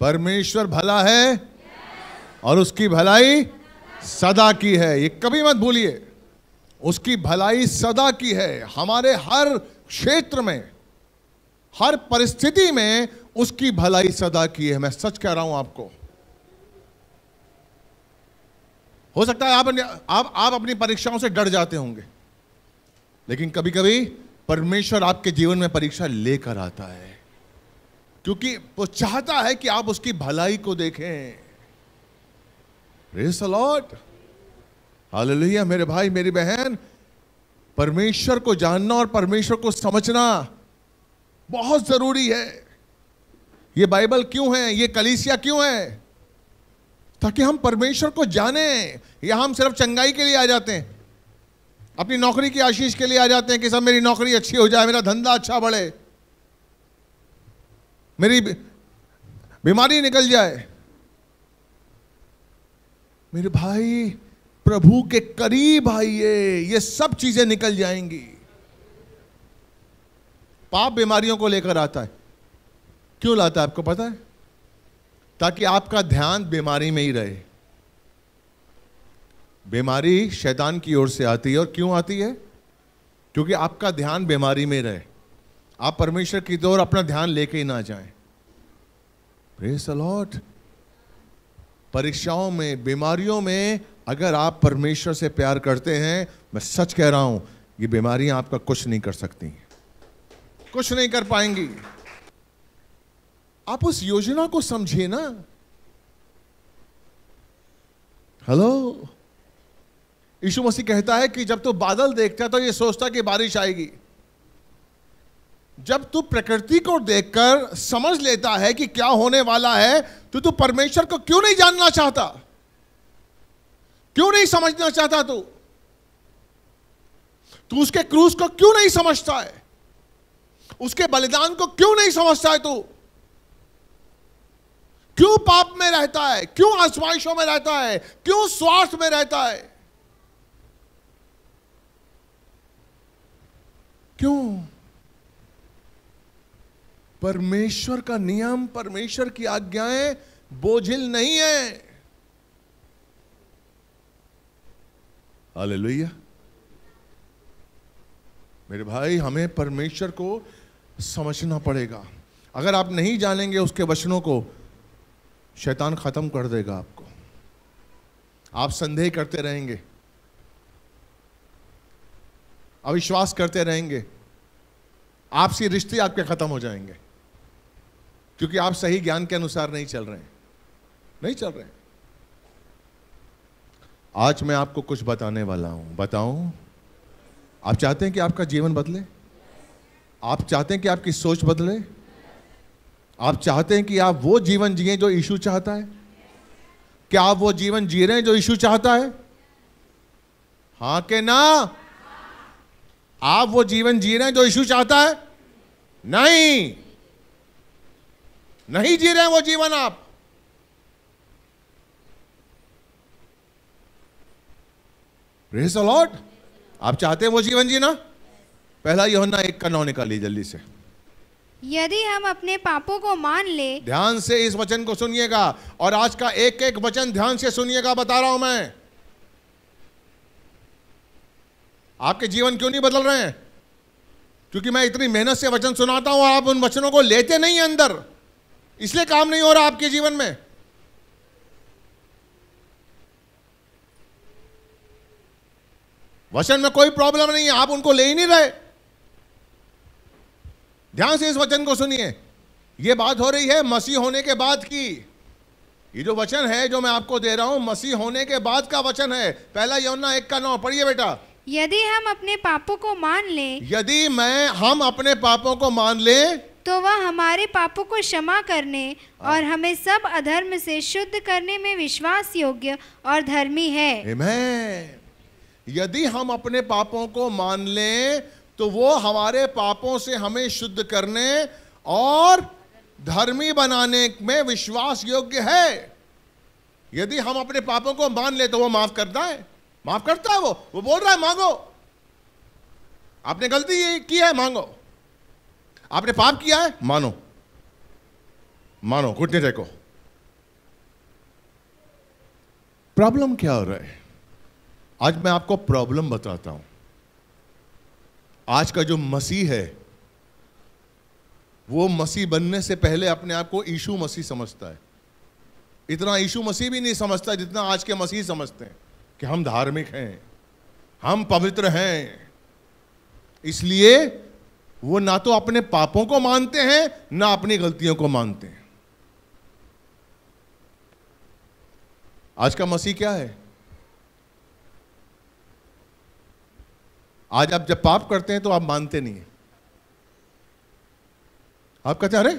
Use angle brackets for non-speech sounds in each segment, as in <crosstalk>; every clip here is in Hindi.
परमेश्वर भला है और उसकी भलाई सदा की है ये कभी मत भूलिए उसकी भलाई सदा की है हमारे हर क्षेत्र में हर परिस्थिति में उसकी भलाई सदा की है मैं सच कह रहा हूं आपको हो सकता है आप आप आप अपनी परीक्षाओं से डर जाते होंगे लेकिन कभी कभी परमेश्वर आपके जीवन में परीक्षा लेकर आता है क्योंकि वो चाहता है कि आप उसकी भलाई को देखें प्रेस लॉर्ड मेरे भाई मेरी बहन परमेश्वर को जानना और परमेश्वर को समझना बहुत जरूरी है ये बाइबल क्यों है ये कलीसिया क्यों है ताकि हम परमेश्वर को जाने या हम सिर्फ चंगाई के लिए आ जाते हैं अपनी नौकरी की आशीष के लिए आ जाते हैं कि सब मेरी नौकरी अच्छी हो जाए मेरा धंधा अच्छा बढ़े मेरी बीमारी निकल जाए मेरे भाई प्रभु के करीब आइए ये सब चीजें निकल जाएंगी पाप बीमारियों को लेकर आता है क्यों लाता है आपको पता है ताकि आपका ध्यान बीमारी में ही रहे बीमारी शैतान की ओर से आती है और क्यों आती है क्योंकि आपका ध्यान बीमारी में रहे आप परमेश्वर की दौर अपना ध्यान लेके ही ना जाएं प्रेस अलॉट परीक्षाओं में बीमारियों में अगर आप परमेश्वर से प्यार करते हैं मैं सच कह रहा हूं ये बीमारियां आपका कुछ नहीं कर सकती कुछ नहीं कर पाएंगी आप उस योजना को समझिए ना हेलो यीशु मसीह कहता है कि जब तू तो बादल देखता है तो ये सोचता कि बारिश आएगी जब तू प्रकृति को देखकर समझ लेता है कि क्या होने वाला है तो तू परमेश्वर को क्यों नहीं जानना चाहता क्यों नहीं समझना चाहता तू तू उसके क्रूस को क्यों नहीं समझता है उसके बलिदान को क्यों नहीं समझता है तू क्यों पाप में रहता है क्यों आजमाइशों में रहता है क्यों स्वार्थ में रहता है क्यों परमेश्वर का नियम परमेश्वर की आज्ञाएं बोझिल नहीं है हालेलुया मेरे भाई हमें परमेश्वर को समझना पड़ेगा अगर आप नहीं जानेंगे उसके वचनों को शैतान ख़त्म कर देगा आपको आप संदेह करते रहेंगे अविश्वास करते रहेंगे आपसी रिश्ते आपके ख़त्म हो जाएंगे क्योंकि आप सही ज्ञान के अनुसार नहीं चल रहे हैं नहीं चल रहे हैं आज मैं आपको कुछ बताने वाला हूं बताऊं आप चाहते हैं कि आपका जीवन बदले आप चाहते हैं कि आपकी सोच बदले आप चाहते हैं कि आप वो जीवन जिए जो यीशु चाहता है क्या आप वो जीवन जी रहे हैं जो यीशु चाहता है हां के ना आप वो जीवन जी रहे हैं जो यीशु चाहता है नहीं नहीं जी रहे हैं वो जीवन आप रेस अलॉट आप चाहते हैं वो जीवन जीना पहला योना एक का नौ निकालिए जल्दी से यदि हम अपने पापों को मान ले ध्यान से इस वचन को सुनिएगा और आज का एक एक वचन ध्यान से सुनिएगा बता रहा हूं मैं आपके जीवन क्यों नहीं बदल रहे हैं क्योंकि मैं इतनी मेहनत से वचन सुनाता हूं और आप उन वचनों को लेते नहीं अंदर इसलिए काम नहीं हो रहा आपके जीवन में वचन में कोई प्रॉब्लम नहीं है आप उनको ले ही नहीं रहे ध्यान से इस वचन को सुनिए यह बात हो रही है मसीह होने के बाद की ये जो वचन है जो मैं आपको दे रहा हूं मसीह होने के बाद का वचन है पहला यौना एक का नौ पढ़िए बेटा यदि हम अपने पापों को मान लें यदि मैं हम अपने पापों को मान लें तो वह हमारे पापों को क्षमा करने हाँ। और हमें सब अधर्म से शुद्ध करने में विश्वास योग्य और धर्मी है यदि हम अपने पापों को मान लें तो वो हमारे पापों से हमें शुद्ध करने और धर्मी बनाने में विश्वास योग्य है यदि हम अपने पापों को मान ले तो वो माफ करता है माफ करता है वो वो बोल रहा है मांगो आपने गलती की है मांगो आपने पाप किया है मानो मानो घुटने देखो प्रॉब्लम क्या हो रहा है आज मैं आपको प्रॉब्लम बताता हूं आज का जो मसीह है वो मसीह बनने से पहले अपने आप को ईशु मसीह समझता है इतना ईशु मसीह भी नहीं समझता जितना आज के मसीह समझते हैं कि हम धार्मिक हैं हम पवित्र हैं इसलिए वो ना तो अपने पापों को मानते हैं ना अपनी गलतियों को मानते हैं आज का मसीह क्या है आज आप जब पाप करते हैं तो आप मानते नहीं हैं आप कहते हैं अरे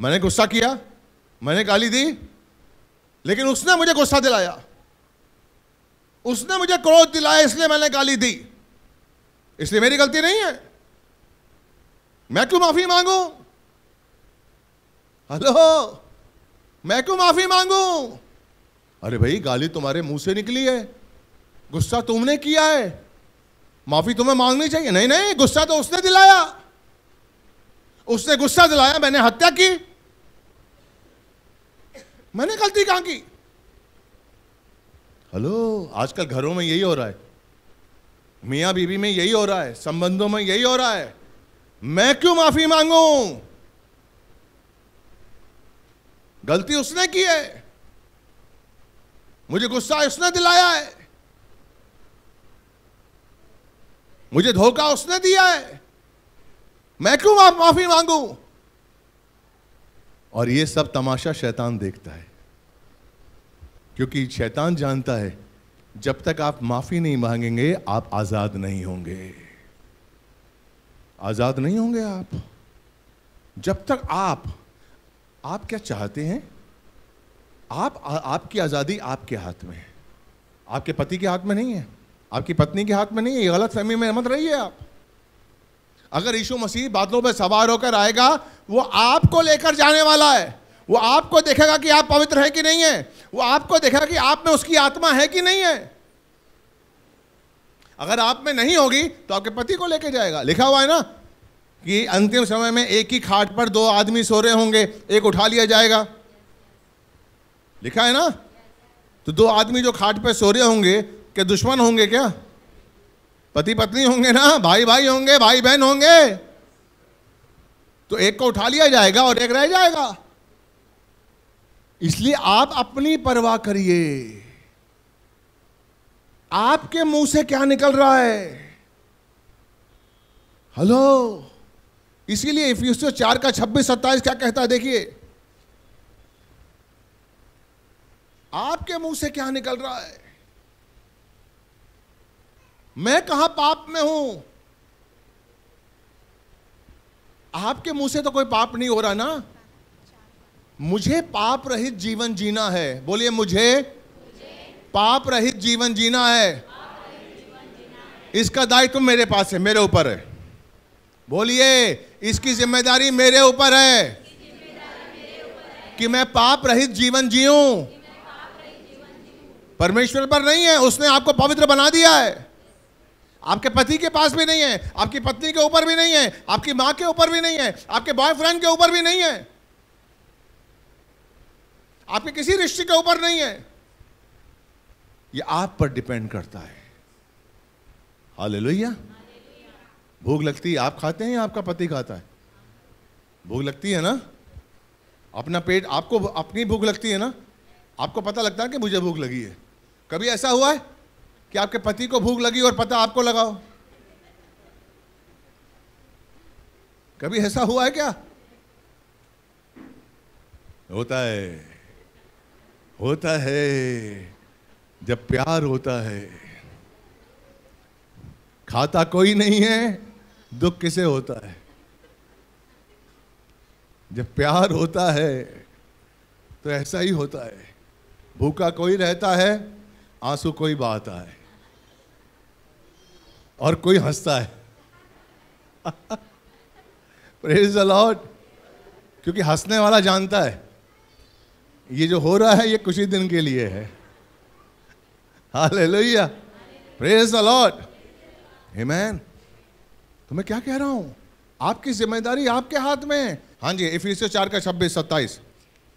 मैंने गुस्सा किया मैंने गाली दी लेकिन उसने मुझे गुस्सा दिलाया उसने मुझे क्रोध दिलाया इसलिए मैंने गाली दी इसलिए मेरी गलती नहीं है मैं क्यों माफी मांगू हेलो मैं क्यों माफी मांगू अरे भाई गाली तुम्हारे मुंह से निकली है गुस्सा तुमने किया है माफी तुम्हें मांगनी चाहिए नहीं नहीं गुस्सा तो उसने दिलाया उसने गुस्सा दिलाया मैंने हत्या की मैंने गलती कहां की हेलो आजकल घरों में यही हो रहा है मियां बीबी में यही हो रहा है संबंधों में यही हो रहा है मैं क्यों माफी मांगू गलती उसने की है मुझे गुस्सा उसने दिलाया है मुझे धोखा उसने दिया है मैं क्यों माफी मांगू और ये सब तमाशा शैतान देखता है क्योंकि शैतान जानता है जब तक आप माफी नहीं मांगेंगे आप आजाद नहीं होंगे आज़ाद नहीं होंगे आप जब तक आप आप क्या चाहते हैं आप आ, आपकी आज़ादी आपके हाथ में है आपके पति के हाथ में नहीं है आपकी पत्नी के हाथ में नहीं है ये गलत फहमी में मत रहिए आप अगर यीशु मसीह बादलों पर सवार होकर आएगा वो आपको लेकर जाने वाला है वो आपको देखेगा कि आप पवित्र हैं कि नहीं है वो आपको देखेगा कि आप में उसकी आत्मा है कि नहीं है अगर आप में नहीं होगी तो आपके पति को लेके जाएगा लिखा हुआ है ना कि अंतिम समय में एक ही खाट पर दो आदमी सो रहे होंगे एक उठा लिया जाएगा लिखा है ना तो दो आदमी जो खाट पर सो रहे होंगे क्या दुश्मन होंगे क्या पति पत्नी होंगे ना भाई भाई होंगे भाई बहन होंगे तो एक को उठा लिया जाएगा और एक रह जाएगा इसलिए आप अपनी परवाह करिए आपके मुंह से क्या निकल रहा है हेलो इसीलिए चार का छब्बीस सत्ताईस क्या कहता है देखिए आपके मुंह से क्या निकल रहा है मैं कहा पाप में हूं आपके मुंह से तो कोई पाप नहीं हो रहा ना मुझे पाप रहित जीवन जीना है बोलिए मुझे पाप रहित जीवन जीना है इसका दायित्व मेरे पास है मेरे ऊपर है बोलिए इसकी जिम्मेदारी मेरे ऊपर है कि मैं पाप रहित जीवन जीऊं परमेश्वर पर नहीं है उसने आपको पवित्र बना दिया है आपके पति के पास भी नहीं है आपकी पत्नी के ऊपर भी नहीं है आपकी मां के ऊपर भी नहीं है आपके बॉयफ्रेंड के ऊपर भी नहीं है आपके किसी रिश्ते के ऊपर नहीं है ये आप पर डिपेंड करता है हाल भूख लगती है आप खाते हैं या आपका पति खाता है भूख लगती है ना अपना पेट आपको अपनी भूख लगती है ना आपको पता लगता है कि मुझे भूख लगी है कभी ऐसा हुआ है कि आपके पति को भूख लगी और पता आपको लगाओ कभी ऐसा हुआ है क्या होता है होता है जब प्यार होता है खाता कोई नहीं है दुख किसे होता है जब प्यार होता है तो ऐसा ही होता है भूखा कोई रहता है आंसू कोई बहाता है और कोई हंसता है प्रेज <laughs> अलॉट क्योंकि हंसने वाला जानता है ये जो हो रहा है ये कुछ ही दिन के लिए है hallelujah praise the lord amen तो मैं क्या कह रहा हूं आपकी जिम्मेदारी आपके हाथ में है हाँ जी इफिसियो चार का छब्बीस सत्ताईस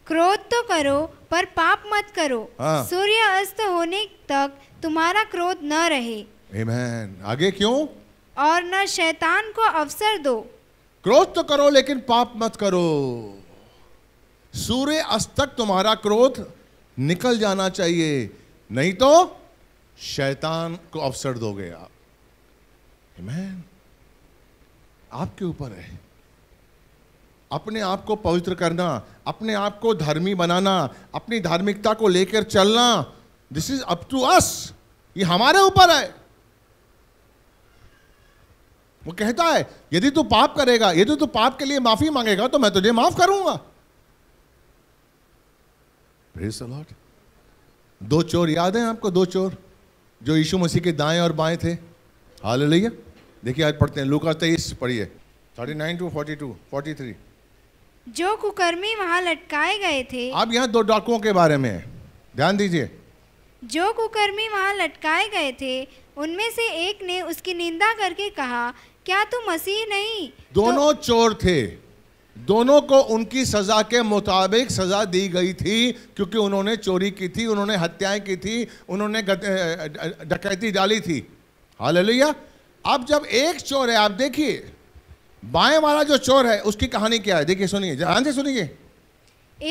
क्रोध तो करो पर पाप मत करो हाँ। सूर्य अस्त होने तक तुम्हारा क्रोध न रहे Amen. आगे क्यों और न शैतान को अवसर दो क्रोध तो करो लेकिन पाप मत करो सूर्य अस्त तक तुम्हारा क्रोध निकल जाना चाहिए नहीं तो शैतान को अवसर दोगे आप मैन आपके ऊपर है अपने आप को पवित्र करना अपने आप को धर्मी बनाना अपनी धार्मिकता को लेकर चलना this is up to us ये हमारे ऊपर है वो कहता है यदि तू पाप करेगा यदि तू पाप के लिए माफी मांगेगा तो मैं तुझे माफ करूंगा दो चोर याद है आपको दो चोर जो यीशु मसीह के दाएं और बाएं थे हाल लिया देखिए आज पढ़ते हैं लूका तेईस पढ़िए thirty nine to forty two forty three जो कुकर्मी वहाँ लटकाए गए थे अब यहाँ दो डाकुओं के बारे में ध्यान दीजिए जो कुकर्मी वहाँ लटकाए गए थे उनमें से एक ने उसकी निंदा करके कहा क्या तू मसीह नहीं तो दोनों तो... चोर थे दोनों को उनकी सज़ा के मुताबिक सज़ा दी गई थी क्योंकि उन्होंने चोरी की थी उन्होंने हत्याएं की थी उन्होंने डकैती डाली थी हाल अब जब एक चोर है आप देखिए बाएं वाला जो चोर है उसकी कहानी क्या है देखिए सुनिए ध्यान से सुनिए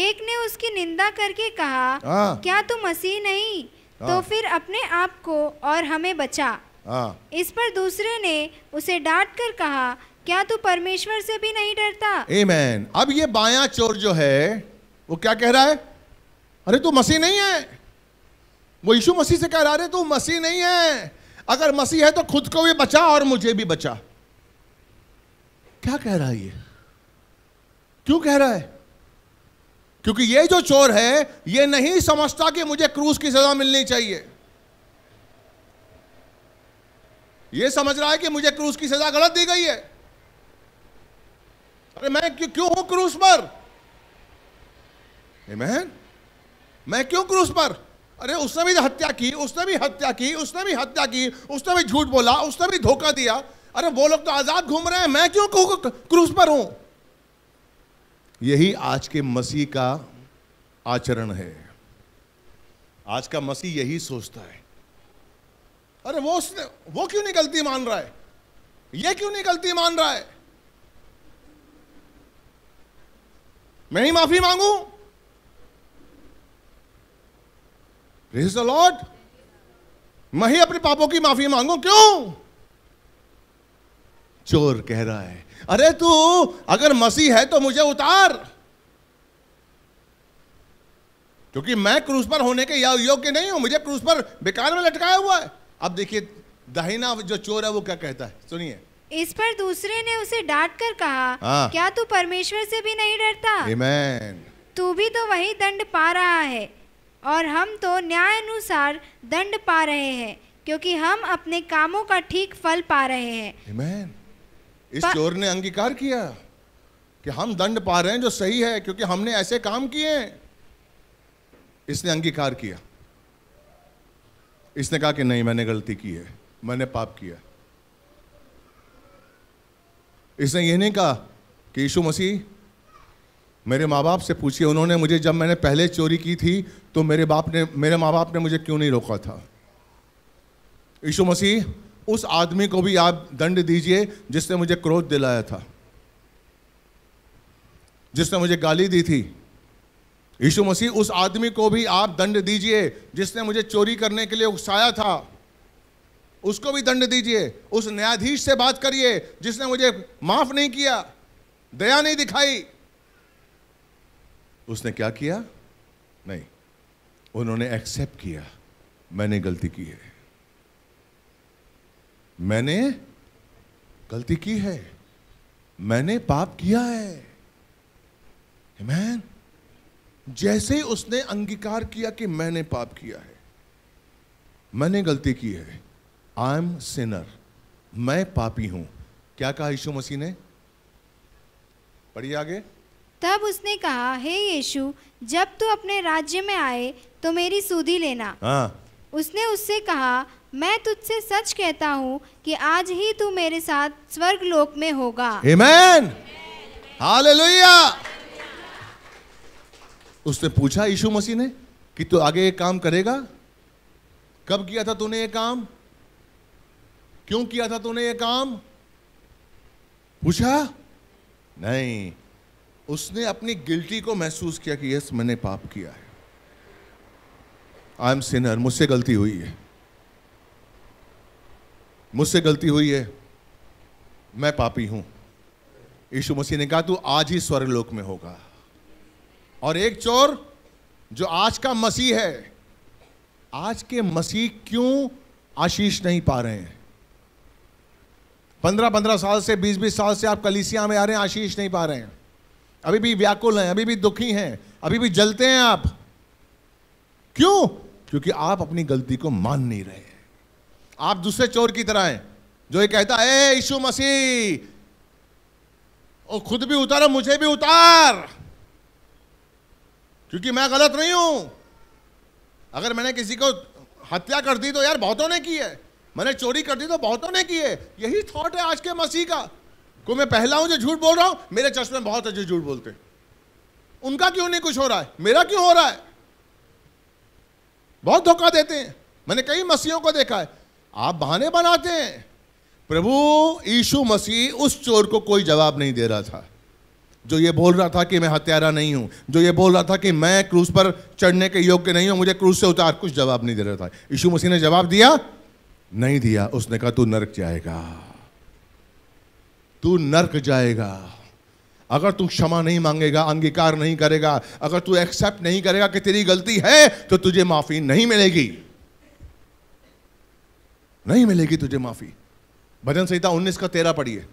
एक ने उसकी निंदा करके कहा आ, हाँ। क्या तू मसीह नहीं आ, हाँ। तो फिर अपने आप को और हमें बचा आ, हाँ। इस पर दूसरे ने उसे डांट कर कहा क्या तू परमेश्वर से भी नहीं डरता Amen. अब ये बाया चोर जो है वो क्या कह रहा है अरे तू मसीह नहीं है वो यीशु मसीह से कह रहा है तू मसीह नहीं है अगर मसीह है तो खुद को भी बचा और मुझे भी बचा क्या कह रहा है ये क्यों कह रहा है क्योंकि ये जो चोर है ये नहीं समझता कि मुझे क्रूज की सजा मिलनी चाहिए ये समझ रहा है कि मुझे क्रूज की सजा गलत दी गई है अरे मैं क्यों क्यों हूं क्रूस पर मैं मैं क्यों क्रूस पर अरे उसने भी हत्या की उसने भी हत्या की उसने भी हत्या की उसने भी झूठ बोला उसने भी धोखा दिया अरे वो लोग तो आजाद घूम रहे हैं मैं क्यों क्रूस पर हूं यही आज के मसीह का आचरण है आज का मसीह यही सोचता है अरे वो उसने वो क्यों नहीं गलती मान रहा है ये क्यों नहीं गलती मान रहा है मैं ही माफी मांगू प्लीज द लॉर्ड मैं ही अपने पापों की माफी मांगू क्यों चोर कह रहा है अरे तू अगर मसीह है तो मुझे उतार क्योंकि मैं क्रूस पर होने के योग्य नहीं हूं मुझे क्रूस पर बेकार में लटकाया हुआ है अब देखिए दाहिना जो चोर है वो क्या कहता है सुनिए इस पर दूसरे ने उसे डांट कर कहा आ, हाँ। क्या तू परमेश्वर से भी नहीं डरता तू भी तो वही दंड पा रहा है और हम तो न्याय अनुसार दंड पा रहे हैं क्योंकि हम अपने कामों का ठीक फल पा रहे हैं इस चोर ने अंगीकार किया कि हम दंड पा रहे हैं जो सही है क्योंकि हमने ऐसे काम किए इसने अंगीकार किया इसने कहा कि नहीं मैंने गलती की है मैंने पाप किया इसने ये नहीं कहा कि यीशु मसीह मेरे माँ बाप से पूछिए उन्होंने मुझे जब मैंने पहले चोरी की थी तो मेरे बाप ने मेरे माँ बाप ने मुझे क्यों नहीं रोका था यीशु मसीह उस आदमी को भी आप दंड दीजिए जिसने मुझे क्रोध दिलाया था जिसने मुझे गाली दी थी यीशु मसीह उस आदमी को भी आप दंड दीजिए जिसने मुझे चोरी करने के लिए उकसाया था उसको भी दंड दीजिए उस न्यायाधीश से बात करिए जिसने मुझे माफ नहीं किया दया नहीं दिखाई उसने क्या किया नहीं उन्होंने एक्सेप्ट किया मैंने गलती की है मैंने गलती की है मैंने पाप किया है मैन जैसे ही उसने अंगीकार किया कि मैंने पाप किया है मैंने गलती की है आई एम सिनर मैं पापी हूं क्या कहा यीशु मसीह ने पढ़िए आगे तब उसने कहा हे hey यीशु जब तू अपने राज्य में आए तो मेरी सूदी लेना हाँ उसने उससे कहा मैं तुझसे सच कहता हूँ कि आज ही तू मेरे साथ स्वर्ग लोक में होगा Amen. Amen. उसने पूछा यीशु मसीह ने कि तू आगे ये काम करेगा कब किया था तूने ये काम क्यों किया था तूने ये काम पूछा नहीं उसने अपनी गिल्टी को महसूस किया कि यस मैंने पाप किया है आई एम सिनर मुझसे गलती हुई है मुझसे गलती हुई है मैं पापी हूं यीशु मसीह ने कहा तू आज ही स्वर्गलोक में होगा और एक चोर जो आज का मसीह है आज के मसीह क्यों आशीष नहीं पा रहे हैं पंद्रह पंद्रह साल से बीस बीस साल से आप कलीसिया में आ रहे हैं आशीष नहीं पा रहे हैं अभी भी व्याकुल हैं अभी भी दुखी हैं अभी भी जलते हैं आप क्यों क्योंकि आप अपनी गलती को मान नहीं रहे आप दूसरे चोर की तरह हैं जो ये कहता है यीशु मसीह और खुद भी उतारो मुझे भी उतार क्योंकि मैं गलत नहीं हूं अगर मैंने किसी को हत्या कर दी तो यार बहुतों ने की है मैंने चोरी कर दी तो बहुतों ने की है यही थॉट है आज के मसीह का को मैं पहला हूं जो झूठ बोल रहा हूं मेरे चश्मे बहुत है जो झूठ बोलते हैं उनका क्यों नहीं कुछ हो रहा है मेरा क्यों हो रहा है बहुत धोखा देते हैं मैंने कई मसीहों को देखा है आप बहाने बनाते हैं प्रभु यीशु मसीह उस चोर को कोई जवाब नहीं दे रहा था जो ये बोल रहा था कि मैं हत्यारा नहीं हूं जो ये बोल रहा था कि मैं क्रूज पर चढ़ने के योग्य नहीं हूं मुझे क्रूज से उतार कुछ जवाब नहीं दे रहा था यीशु मसीह ने जवाब दिया नहीं दिया उसने कहा तू नरक जाएगा तू नरक जाएगा अगर तू क्षमा नहीं मांगेगा अंगीकार नहीं करेगा अगर तू एक्सेप्ट नहीं करेगा कि तेरी गलती है तो तुझे माफी नहीं मिलेगी नहीं मिलेगी तुझे माफी भजन संहिता उन्नीस का तेरह पढ़िए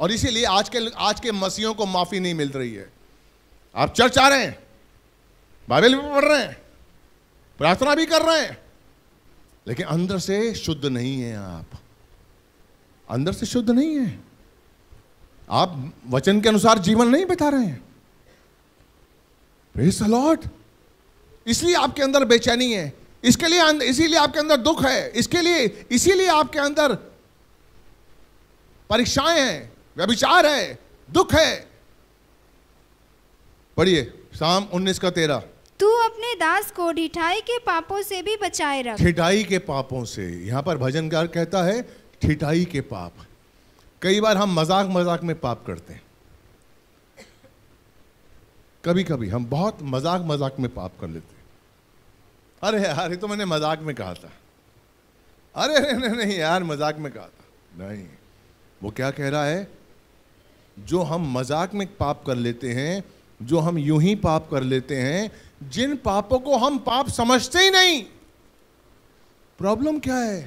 और इसीलिए आज के आज के मसीहों को माफी नहीं मिल रही है आप चर्च आ रहे हैं बाइबल भी पढ़ रहे हैं प्रार्थना भी कर रहे हैं लेकिन अंदर से शुद्ध नहीं है आप अंदर से शुद्ध नहीं है आप वचन के अनुसार जीवन नहीं बिता रहे हैं प्रेस लॉर्ड इसलिए आपके अंदर बेचैनी है इसके लिए इसीलिए आपके अंदर दुख है इसके लिए इसीलिए आपके अंदर परीक्षाएं हैं व्यभिचार है दुख है पढ़िए शाम उन्नीस का तेरह तू अपने दास को ढिठाई के पापों से भी बचाए रख ठिठाई के पापों से यहाँ पर भजनकार कहता है ठिठाई के पाप कई बार हम मजाक मजाक में पाप करते हैं कभी कभी हम बहुत मजाक मजाक में पाप कर लेते हैं अरे यार ये तो मैंने मजाक में कहा था अरे अरे नहीं यार मजाक में कहा था नहीं वो क्या कह रहा है जो हम मजाक में पाप कर लेते हैं जो हम यूं ही पाप कर लेते हैं जिन पापों को हम पाप समझते ही नहीं प्रॉब्लम क्या है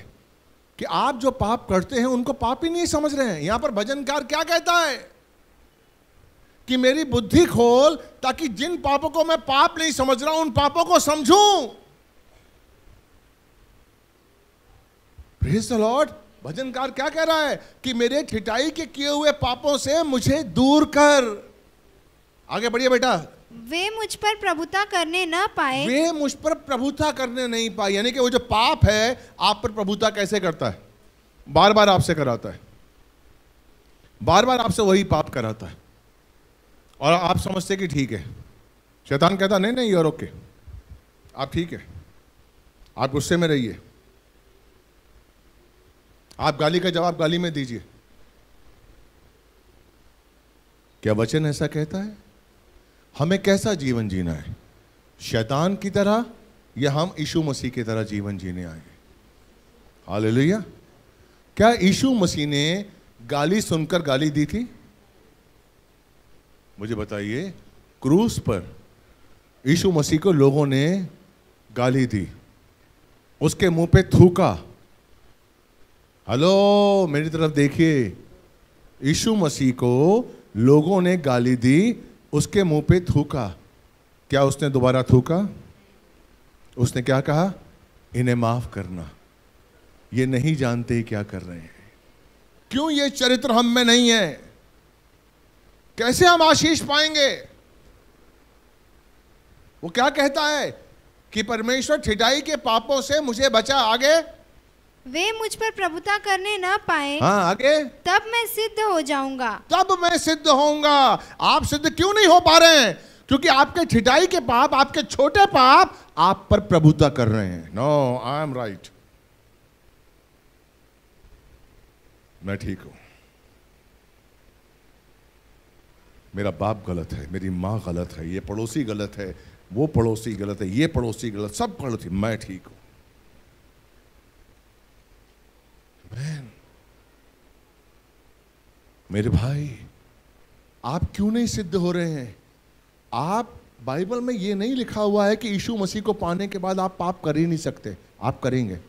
कि आप जो पाप करते हैं उनको पाप ही नहीं समझ रहे हैं यहां पर भजनकार क्या कहता है कि मेरी बुद्धि खोल ताकि जिन पापों को मैं पाप नहीं समझ रहा उन पापों को समझूं प्रेज लॉर्ड भजनकार क्या कह रहा है कि मेरे ठिठाई के किए हुए पापों से मुझे दूर कर आगे बढ़िए बेटा वे मुझ पर प्रभुता करने न पाए वे मुझ पर प्रभुता करने नहीं पाए यानी कि वो जो पाप है आप पर प्रभुता कैसे करता है बार बार आपसे कराता है बार बार आपसे वही पाप कराता है और आप समझते कि ठीक है शैतान कहता नहीं नहीं यूर ओके आप ठीक है आप गुस्से में रहिए आप गाली का जवाब गाली में दीजिए क्या वचन ऐसा कहता है हमें कैसा जीवन जीना है शैतान की तरह या हम यीशु मसीह की तरह जीवन जीने आए लोहिया क्या यीशु मसीह ने गाली सुनकर गाली दी थी मुझे बताइए क्रूस पर यीशु मसीह को लोगों ने गाली दी उसके मुंह पे थूका हेलो मेरी तरफ देखिए यीशु मसीह को लोगों ने गाली दी उसके मुंह पे थूका क्या उसने दोबारा थूका उसने क्या कहा इन्हें माफ करना ये नहीं जानते क्या कर रहे हैं क्यों ये चरित्र हम में नहीं है कैसे हम आशीष पाएंगे वो क्या कहता है कि परमेश्वर ठिठाई के पापों से मुझे बचा आगे वे मुझ पर प्रभुता करने ना पाए हाँ, आगे तब मैं सिद्ध हो जाऊंगा तब मैं सिद्ध होऊंगा आप सिद्ध क्यों नहीं हो पा रहे हैं क्योंकि आपके छिटाई के पाप आपके छोटे पाप आप पर प्रभुता कर रहे हैं नो आई एम राइट मैं ठीक हूं मेरा बाप गलत है मेरी माँ गलत है ये पड़ोसी गलत है वो पड़ोसी गलत है ये पड़ोसी गलत सब गलत है मैं ठीक हूं मैन मेरे भाई आप क्यों नहीं सिद्ध हो रहे हैं आप बाइबल में यह नहीं लिखा हुआ है कि यीशु मसीह को पाने के बाद आप पाप कर ही नहीं सकते आप करेंगे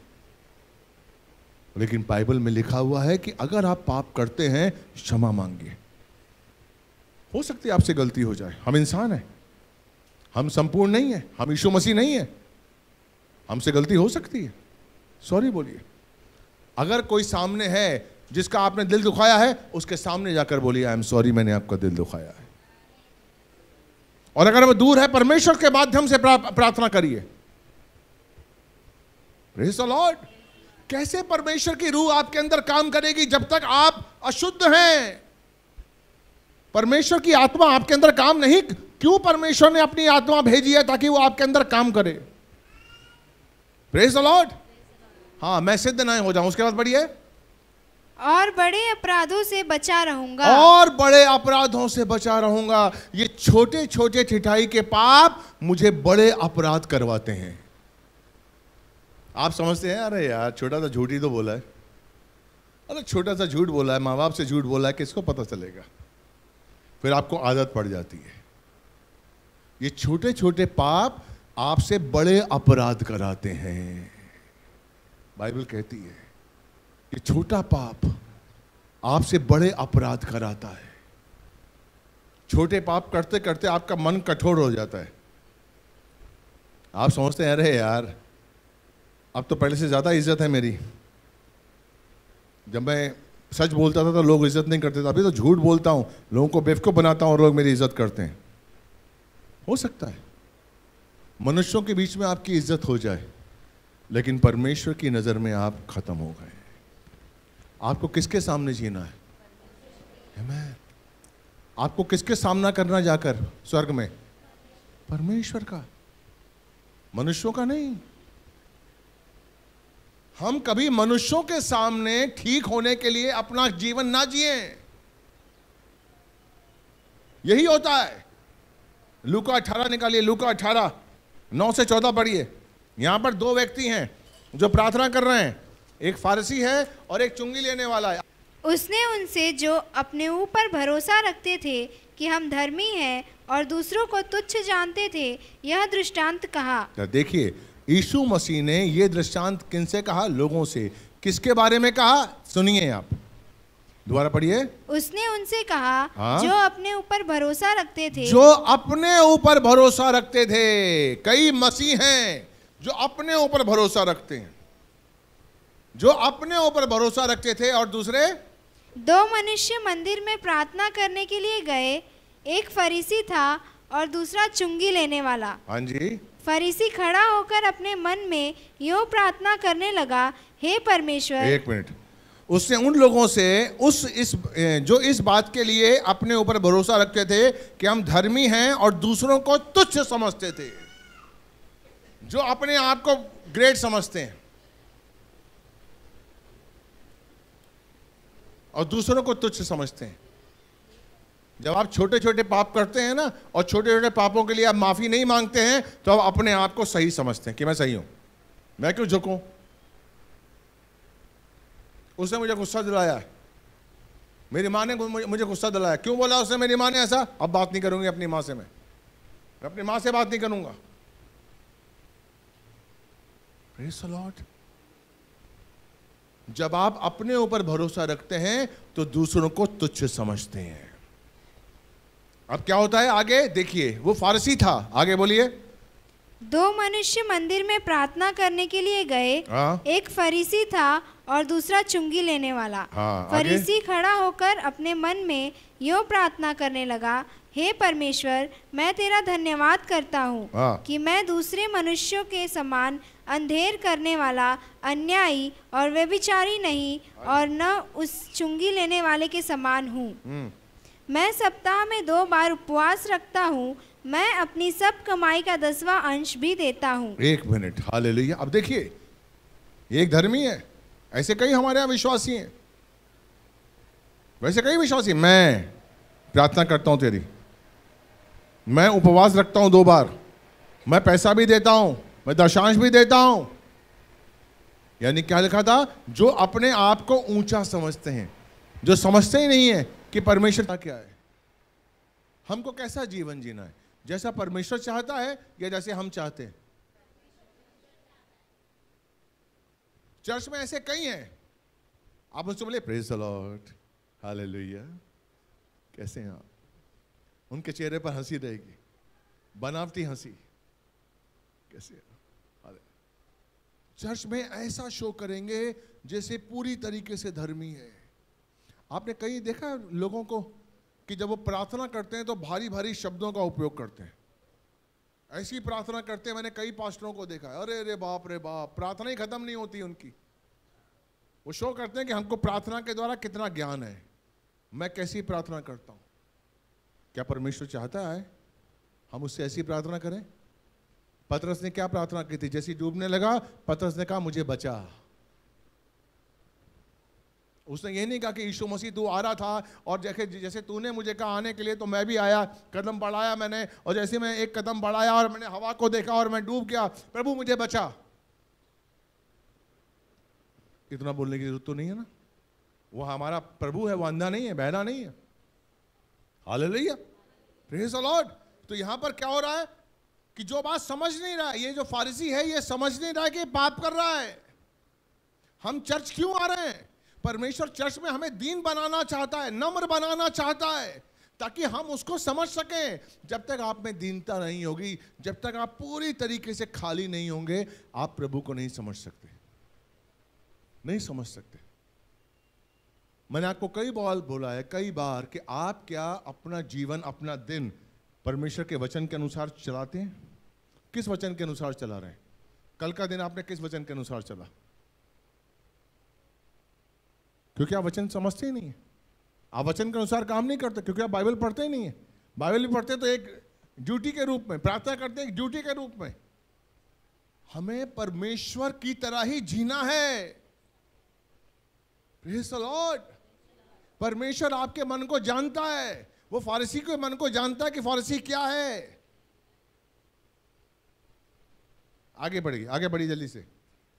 लेकिन बाइबल में लिखा हुआ है कि अगर आप पाप करते हैं क्षमा मांगिए हो सकती है आपसे गलती हो जाए हम इंसान हैं हम संपूर्ण नहीं हैं हम यीशु मसीह नहीं हैं हमसे गलती हो सकती है सॉरी बोलिए अगर कोई सामने है जिसका आपने दिल दुखाया है उसके सामने जाकर बोलिए आई एम सॉरी मैंने आपका दिल दुखाया है और अगर वह दूर है परमेश्वर के माध्यम से प्रार्थना करिए लॉर्ड कैसे परमेश्वर की रूह आपके अंदर काम करेगी जब तक आप अशुद्ध हैं परमेश्वर की आत्मा आपके अंदर काम नहीं क्यों परमेश्वर ने अपनी आत्मा भेजी है ताकि वो आपके अंदर काम करे प्रेज लॉर्ड हाँ मैं सिद्ध ना हो जाऊं उसके बाद बढ़िए और बड़े अपराधों से बचा रहूंगा और बड़े अपराधों से बचा रहूंगा ये छोटे छोटे ठिठाई के पाप मुझे बड़े अपराध करवाते हैं आप समझते हैं अरे यार छोटा सा झूठ ही तो बोला है अरे छोटा सा झूठ बोला है माँ बाप से झूठ बोला है किसको पता चलेगा फिर आपको आदत पड़ जाती है ये छोटे छोटे पाप आपसे बड़े अपराध कराते हैं बाइबल कहती है कि छोटा पाप आपसे बड़े अपराध कराता है छोटे पाप करते करते आपका मन कठोर हो जाता है आप सोचते हैं अरे यार अब तो पहले से ज़्यादा इज्जत है मेरी जब मैं सच बोलता था तो लोग इज्जत नहीं करते थे अभी तो झूठ बोलता हूँ लोगों को बेवकूफ़ बनाता हूँ और लोग मेरी इज्जत करते हैं हो सकता है मनुष्यों के बीच में आपकी इज्जत हो जाए लेकिन परमेश्वर की नज़र में आप ख़त्म हो गए आपको किसके सामने जीना है मैं आपको किसके सामना करना जाकर स्वर्ग में परमेश्वर का मनुष्यों का नहीं हम कभी मनुष्यों के सामने ठीक होने के लिए अपना जीवन ना जिए यही होता है लूका अठारह निकालिए लुका अठारह नौ से चौदह पढ़िए यहाँ पर दो व्यक्ति हैं जो प्रार्थना कर रहे हैं एक फारसी है और एक चुंगी लेने वाला है उसने उनसे जो अपने ऊपर भरोसा रखते थे कि हम धर्मी हैं और दूसरों को तुच्छ जानते थे यह दृष्टांत कहा तो देखिए यीशु मसीह ने यह दृष्टांत किनसे कहा लोगों से किसके बारे में कहा सुनिए आप दोबारा पढ़िए उसने उनसे कहा हाँ? जो अपने ऊपर भरोसा रखते थे जो अपने ऊपर भरोसा रखते थे कई मसीह हैं जो अपने ऊपर भरोसा रखते हैं जो अपने ऊपर भरोसा रखते थे और दूसरे दो मनुष्य मंदिर में प्रार्थना करने के लिए गए एक फरीसी था और दूसरा चुंगी लेने वाला हाँ जी फरीसी खड़ा होकर अपने मन में यो प्रार्थना करने लगा हे परमेश्वर एक मिनट उसने उन लोगों से उस इस जो इस बात के लिए अपने ऊपर भरोसा रखते थे कि हम धर्मी हैं और दूसरों को तुच्छ समझते थे जो अपने आप को ग्रेट समझते हैं और दूसरों को तुच्छ समझते हैं जब आप छोटे छोटे पाप करते हैं ना और छोटे छोटे पापों के लिए आप माफ़ी नहीं मांगते हैं तो आप अपने आप को सही समझते हैं कि मैं सही हूं मैं क्यों झुकूं उसने मुझे गुस्सा दिलाया मेरी माँ ने मुझे गुस्सा दिलाया क्यों बोला उसने मेरी माँ ने ऐसा अब बात नहीं करूंगी अपनी माँ से मैं मैं अपनी माँ से बात नहीं करूंगा लॉर्ड जब आप अपने ऊपर भरोसा रखते हैं तो दूसरों को तुच्छ समझते हैं अब क्या होता है आगे देखिए वो फारसी था आगे बोलिए दो मनुष्य मंदिर में प्रार्थना करने के लिए गए आ? हाँ। एक फरीसी था और दूसरा चुंगी लेने वाला हाँ, आ, फरीसी खड़ा होकर अपने मन में यो प्रार्थना करने लगा हे परमेश्वर मैं तेरा धन्यवाद करता हूँ हाँ। कि मैं दूसरे मनुष्यों के समान अंधेर करने वाला अन्यायी और व्यभिचारी नहीं और न उस चुंगी लेने वाले के समान हूँ हम्म। मैं सप्ताह में दो बार उपवास रखता हूँ मैं अपनी सब कमाई का दसवां अंश भी देता हूँ एक मिनट हाल अब देखिए एक धर्मी है ऐसे कई हमारे यहाँ विश्वासी हैं वैसे कई विश्वासी मैं प्रार्थना करता हूँ तेरी मैं उपवास रखता हूँ दो बार मैं पैसा भी देता हूँ मैं दशांश भी देता हूँ यानी क्या लिखा था जो अपने आप को ऊंचा समझते हैं जो समझते ही नहीं है कि परमेश्वर का क्या है हमको कैसा जीवन जीना है जैसा परमेश्वर चाहता है या जैसे हम चाहते हैं चर्च में ऐसे कई हैं आप उनसे बोले प्रेज लॉर्ड हालेलुया कैसे हैं आप उनके चेहरे पर हंसी रहेगी बनावटी हंसी कैसे अरे चर्च में ऐसा शो करेंगे जैसे पूरी तरीके से धर्मी है आपने कहीं देखा लोगों को कि जब वो प्रार्थना करते हैं तो भारी भारी शब्दों का उपयोग करते हैं ऐसी प्रार्थना करते हैं मैंने कई पास्टरों को देखा है अरे रे बाप रे बाप प्रार्थना ही खत्म नहीं होती उनकी वो शो करते हैं कि हमको प्रार्थना के द्वारा कितना ज्ञान है मैं कैसी प्रार्थना करता हूँ क्या परमेश्वर चाहता है हम उससे ऐसी प्रार्थना करें पतरस ने क्या प्रार्थना की थी जैसी डूबने लगा पतरस ने कहा मुझे बचा उसने ये नहीं कहा कि यीशु मसीह तू आ रहा था और जैसे जैसे तूने मुझे कहा आने के लिए तो मैं भी आया कदम बढ़ाया मैंने और जैसे मैं एक कदम बढ़ाया और मैंने हवा को देखा और मैं डूब गया प्रभु मुझे बचा इतना बोलने की जरूरत तो नहीं है ना वो हमारा प्रभु है वो अंधा नहीं है बहना नहीं है हाल प्रेज अलॉट तो यहां पर क्या हो रहा है कि जो बात समझ नहीं रहा ये जो फारसी है ये समझ नहीं रहा कि पाप कर रहा है हम चर्च क्यों आ रहे हैं परमेश्वर चर्च में हमें दीन बनाना चाहता है नम्र बनाना चाहता है ताकि हम उसको समझ सकें जब तक आप में दीनता नहीं होगी जब तक आप पूरी तरीके से खाली नहीं होंगे आप प्रभु को नहीं समझ सकते नहीं समझ सकते मैंने आपको कई बार बोला है कई बार कि आप क्या अपना जीवन अपना दिन परमेश्वर के वचन के अनुसार चलाते हैं किस वचन के अनुसार चला रहे हैं कल का दिन आपने किस वचन के अनुसार चला क्योंकि आप वचन समझते ही नहीं है आप वचन के अनुसार काम नहीं करते क्योंकि आप बाइबल पढ़ते ही नहीं है बाइबल भी पढ़ते तो एक ड्यूटी के रूप में प्रार्थना करते एक ड्यूटी के रूप में हमें परमेश्वर की तरह ही जीना है लॉर्ड परमेश्वर आपके मन को जानता है वो फारसी के मन को जानता है कि फारसी क्या है आगे बढ़िए आगे बढ़िए जल्दी से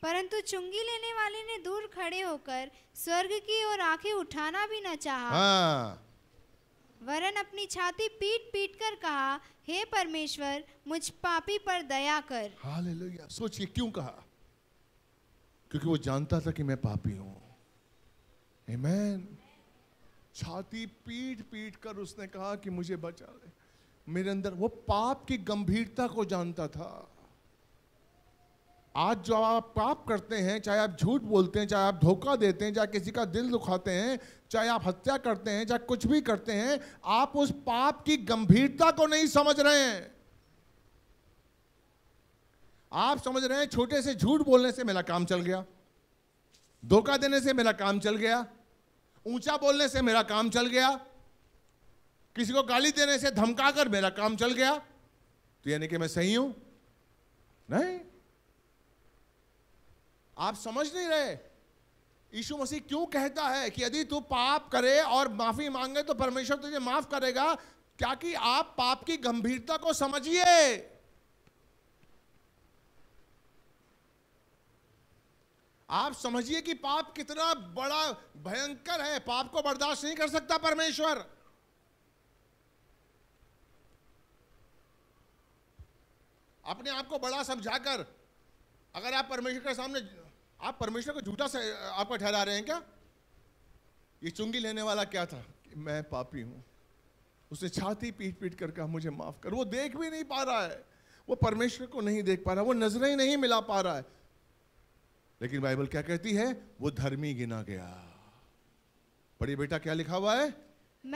परंतु चुंगी लेने वाले ने दूर खड़े होकर स्वर्ग की ओर आंखें उठाना भी न चाहा हाँ। वरन अपनी छाती पीट पीट कर कहा हे परमेश्वर मुझ पापी पर दया कर हालेलुया सोचिए क्यों कहा क्योंकि वो जानता था कि मैं पापी हूं छाती पीट पीट कर उसने कहा कि मुझे बचा ले मेरे अंदर वो पाप की गंभीरता को जानता था आज जो आप पाप करते हैं चाहे आप झूठ बोलते हैं चाहे आप धोखा देते हैं चाहे किसी का दिल दुखाते हैं चाहे आप हत्या करते हैं चाहे कुछ भी करते हैं आप उस पाप की गंभीरता को नहीं समझ रहे हैं आप समझ रहे हैं छोटे से झूठ बोलने से मेरा काम चल गया धोखा देने से मेरा काम चल गया ऊंचा बोलने से मेरा काम चल गया किसी को गाली देने से धमका कर मेरा काम चल गया तो यानी कि मैं सही हूं नहीं आप समझ नहीं रहे यीशु मसीह क्यों कहता है कि यदि तू पाप करे और माफी मांगे तो परमेश्वर तुझे माफ करेगा क्या कि आप पाप की गंभीरता को समझिए आप समझिए कि पाप कितना बड़ा भयंकर है पाप को बर्दाश्त नहीं कर सकता परमेश्वर अपने आप को बड़ा समझाकर अगर आप परमेश्वर के सामने आप परमेश्वर को झूठा से आपका ठहरा रहे हैं क्या ये चुंगी लेने वाला क्या था कि मैं पापी हूं उसने छाती पीट पीट कर कहा मुझे माफ़ कर वो देख भी नहीं पा रहा है वो परमेश्वर को नहीं देख पा रहा वो नजरें ही नहीं मिला पा रहा है लेकिन बाइबल क्या कहती है वो धर्मी गिना गया पढ़िए बेटा क्या लिखा हुआ है